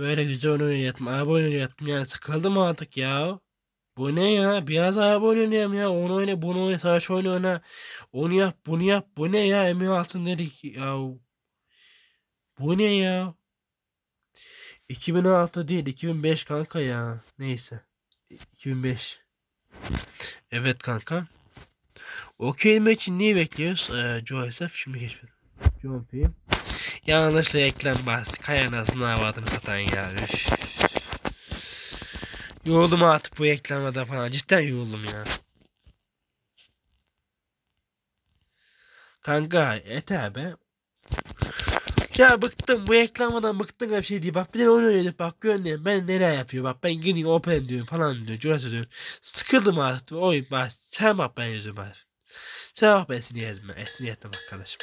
böyle güzel oyun oynayacaktım. abone oyunu oynayacaktım. Yani sıkıldım artık ya. Bu ne ya? Biraz abone oyunu oynayayım ya. Onu oyna, bunu oyna, savaş oyunu oyna. Onu yap, bunu yap. Bu ne ya? emin Altın dedik ya. Bu ne ya? 2006 değil 2005 kanka ya. Neyse. 2005. Evet kanka. Okey maçı neyi bekliyoruz? Ee, Joseph şimdi geçmedim. John Payne. Yanlışla eklem bastık. Hay anasını avadını satan ya. Üf. Yoruldum artık bu eklemede falan. Cidden yoruldum ya. Kanka yeter be. Ya bıktım bu eklamadan bıktım her şey diye bak bir de onu öğrenip bak gönderin ben neler yapıyor bak ben gidiyorum open diyorum falan diyor Jurassic diyorum. Sıkıldım artık oyun bak sen bak ben yüzüm bak. Sen bak ben sinir etme sinir etme arkadaşım.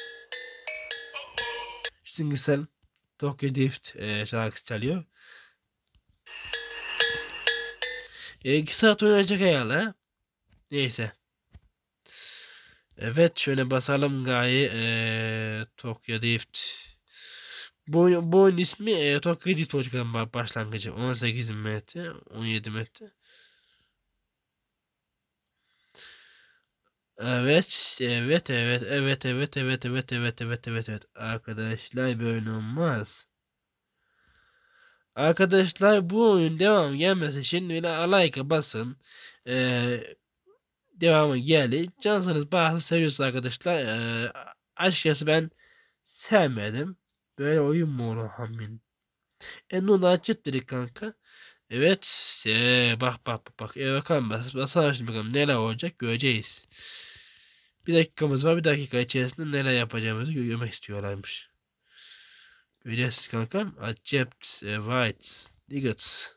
Stingisel Tokyo Drift e, şarkısı çalıyor. E, iki saat oynayacak herhalde. Neyse. Evet şöyle basalım gayi e, Tokyo Drift. Bu, bu oyun ismi e, Tokyo Drift olacak başlangıcı. 18 metre 17 metre. Evet, evet, evet, evet, evet, evet, evet, evet, evet, evet, evet. Arkadaşlar böyle olmaz. Arkadaşlar bu oyun devam gelmesi için bile like'a basın. Ee, devamı geldi. Cansanız bazı seviyorsunuz arkadaşlar. Ee, açıkçası ben sevmedim. Böyle oyun mu olur hamin? E Nuna açıp dedik kanka. Evet. Ee, bak bak bak. bak. E bakalım bas, basalım şimdi bakalım neler olacak göreceğiz. Bir dakikamız var. Bir dakika içerisinde neler yapacağımızı görmek istiyorlarmış. Göreceğiz kankam. Accept, uh, eh, rights, digits.